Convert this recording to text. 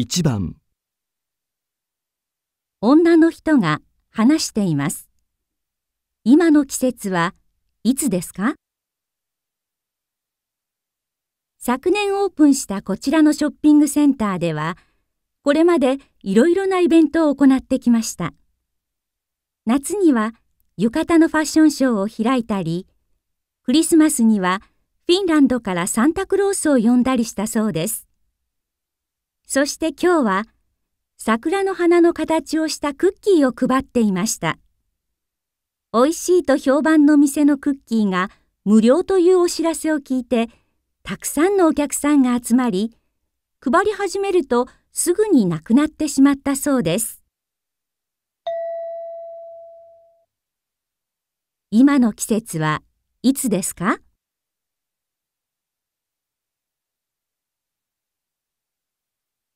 1番女の人が話しています。今の季節はいつですか昨年オープンしたこちらのショッピングセンターでは、これまでいろいろなイベントを行ってきました。夏には浴衣のファッションショーを開いたり、クリスマスにはフィンランドからサンタクロースを呼んだりしたそうです。そして今日は、桜の花の形をしたクッキーを配っていました。美味しいと評判の店のクッキーが無料というお知らせを聞いて、たくさんのお客さんが集まり、配り始めるとすぐになくなってしまったそうです。今の季節はいつですか